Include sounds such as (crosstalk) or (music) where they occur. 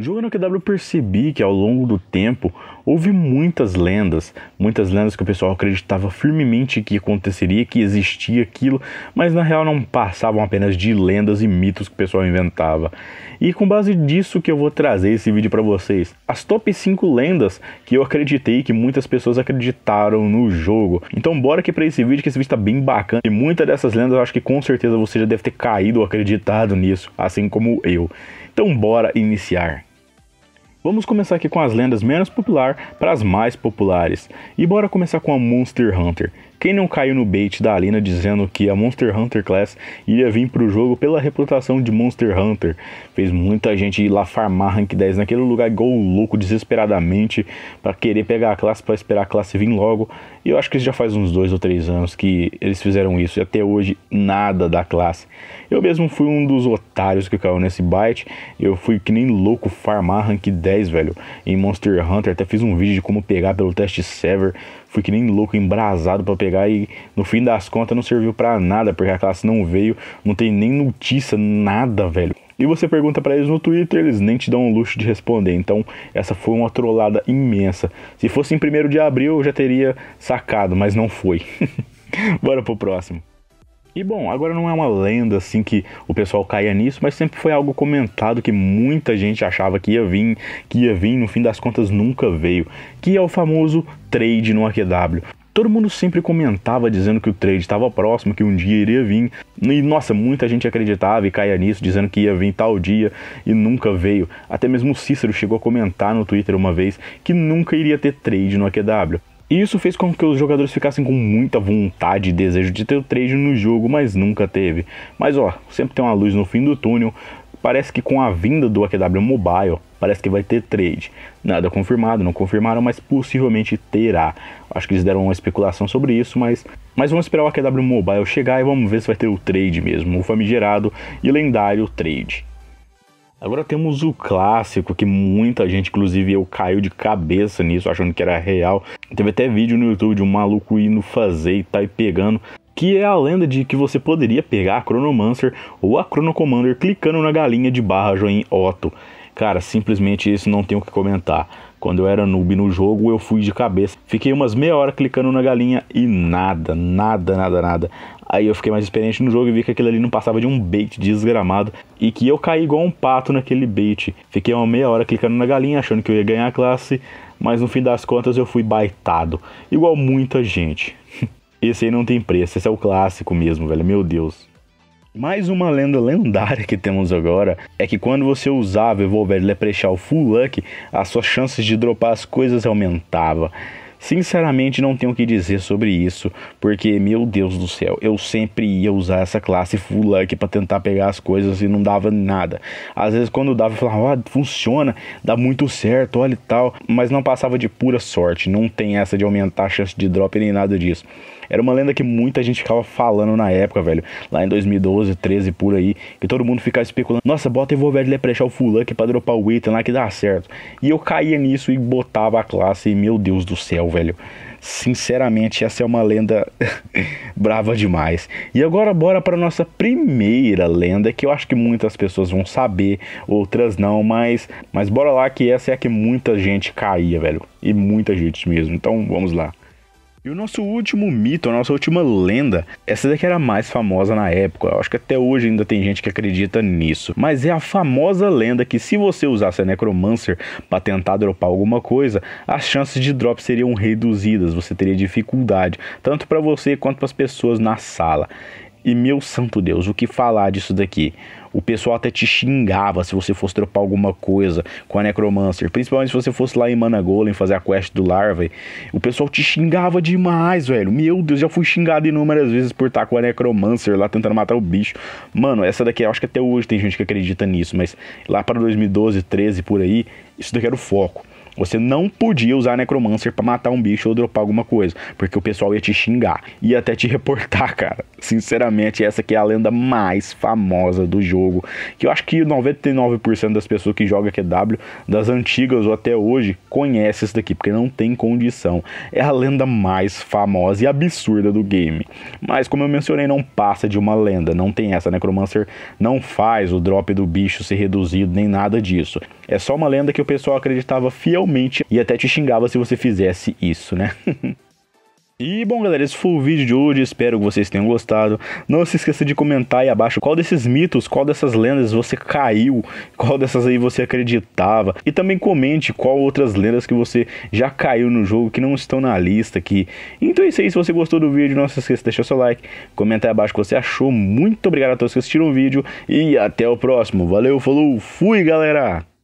Jogando QW eu percebi que ao longo do tempo houve muitas lendas, muitas lendas que o pessoal acreditava firmemente que aconteceria, que existia aquilo, mas na real não passavam apenas de lendas e mitos que o pessoal inventava. E com base disso que eu vou trazer esse vídeo para vocês, as top 5 lendas que eu acreditei que muitas pessoas acreditaram no jogo. Então bora aqui para esse vídeo que esse vídeo tá bem bacana e muitas dessas lendas eu acho que com certeza você já deve ter caído ou acreditado nisso, assim como eu. Então bora iniciar. Vamos começar aqui com as lendas menos populares para as mais populares. E bora começar com a Monster Hunter, quem não caiu no bait da Alina dizendo que a Monster Hunter Class iria vir para o jogo pela reputação de Monster Hunter? Fez muita gente ir lá farmar rank 10 naquele lugar igual louco, desesperadamente, para querer pegar a classe, para esperar a classe vir logo. E eu acho que isso já faz uns dois ou três anos que eles fizeram isso e até hoje nada da classe. Eu mesmo fui um dos otários que caiu nesse bait. Eu fui que nem louco farmar rank 10, velho, em Monster Hunter. Até fiz um vídeo de como pegar pelo teste server fui que nem louco, embrasado para pegar e no fim das contas não serviu para nada, porque a classe não veio, não tem nem notícia, nada, velho. E você pergunta para eles no Twitter, eles nem te dão o luxo de responder. Então, essa foi uma trollada imensa. Se fosse em 1 de abril, eu já teria sacado, mas não foi. (laughs) Bora pro próximo. E bom, agora não é uma lenda assim que o pessoal caia nisso, mas sempre foi algo comentado que muita gente achava que ia vir, que ia vir, no fim das contas nunca veio, que é o famoso trade no AQW. Todo mundo sempre comentava dizendo que o trade estava próximo, que um dia iria vir. E nossa, muita gente acreditava e caia nisso, dizendo que ia vir tal dia e nunca veio. Até mesmo o Cícero chegou a comentar no Twitter uma vez que nunca iria ter trade no AQW. E isso fez com que os jogadores ficassem com muita vontade e desejo de ter o trade no jogo, mas nunca teve. Mas ó, sempre tem uma luz no fim do túnel. Parece que com a vinda do AQW Mobile, parece que vai ter trade. Nada confirmado, não confirmaram, mas possivelmente terá. Acho que eles deram uma especulação sobre isso, mas, mas vamos esperar o AQW Mobile chegar e vamos ver se vai ter o trade mesmo, o famigerado e lendário trade. Agora temos o clássico, que muita gente, inclusive eu, caiu de cabeça nisso, achando que era real. Teve até vídeo no YouTube de um maluco indo fazer e tá aí pegando. Que é a lenda de que você poderia pegar a Chronomancer ou a Chrono Commander clicando na galinha de barra Join Otto. Cara, simplesmente isso não tem o que comentar quando eu era noob no jogo, eu fui de cabeça. Fiquei umas meia hora clicando na galinha e nada, nada, nada, nada. Aí eu fiquei mais experiente no jogo e vi que aquilo ali não passava de um bait desgramado e que eu caí igual um pato naquele bait. Fiquei uma meia hora clicando na galinha, achando que eu ia ganhar a classe, mas no fim das contas eu fui baitado, igual muita gente. (laughs) Esse aí não tem preço, esse é o clássico mesmo, velho. Meu Deus. Mais uma lenda lendária que temos agora é que quando você usava o Evolver Leprechaun Full Luck, as suas chances de dropar as coisas aumentavam. Sinceramente, não tenho o que dizer sobre isso, porque, meu Deus do céu, eu sempre ia usar essa classe full luck para tentar pegar as coisas e não dava nada. Às vezes, quando dava, eu falava, ah, funciona, dá muito certo, olha e tal, mas não passava de pura sorte, não tem essa de aumentar a chance de drop nem nada disso. Era uma lenda que muita gente ficava falando na época, velho, lá em 2012, 13 por aí, que todo mundo ficava especulando: nossa, bota envolver o full luck pra dropar o item lá que dá certo. E eu caía nisso e botava a classe, e meu Deus do céu velho. Sinceramente, essa é uma lenda (laughs) brava demais. E agora bora para nossa primeira lenda, que eu acho que muitas pessoas vão saber, outras não, mas mas bora lá que essa é a que muita gente caía, velho. E muita gente mesmo. Então, vamos lá. E o nosso último mito, a nossa última lenda, essa daqui era mais famosa na época, eu acho que até hoje ainda tem gente que acredita nisso, mas é a famosa lenda que se você usasse a Necromancer para tentar dropar alguma coisa, as chances de drop seriam reduzidas, você teria dificuldade, tanto para você quanto para as pessoas na sala. E meu santo Deus, o que falar disso daqui? O pessoal até te xingava se você fosse dropar alguma coisa com a Necromancer. Principalmente se você fosse lá em Golem fazer a quest do Larvae. O pessoal te xingava demais, velho. Meu Deus, já fui xingado inúmeras vezes por estar com a Necromancer lá tentando matar o bicho. Mano, essa daqui, acho que até hoje tem gente que acredita nisso. Mas lá para 2012, 13, por aí, isso daqui era o foco. Você não podia usar Necromancer para matar um bicho ou dropar alguma coisa, porque o pessoal ia te xingar, ia até te (laughs) reportar, cara. Sinceramente, essa aqui é a lenda mais famosa do jogo, que eu acho que 99% das pessoas que jogam QW, das antigas ou até hoje, conhece isso daqui, porque não tem condição. É a lenda mais famosa e absurda do game. Mas como eu mencionei, não passa de uma lenda, não tem essa. Necromancer não faz o drop do bicho ser reduzido, nem nada disso. É só uma lenda que o pessoal acreditava fielmente realmente até te xingava se você fizesse isso, né? (laughs) E bom, galera, esse foi o vídeo de hoje. Espero que vocês tenham gostado. Não se esqueça de comentar aí abaixo qual desses mitos, qual dessas lendas você caiu, qual dessas aí você acreditava. E também comente qual outras lendas que você já caiu no jogo que não estão na lista aqui. Então é isso aí. Se você gostou do vídeo, não se esqueça de deixar seu like, comentar aí abaixo o que você achou. Muito obrigado a todos que assistiram o vídeo e até o próximo. Valeu, falou, fui, galera!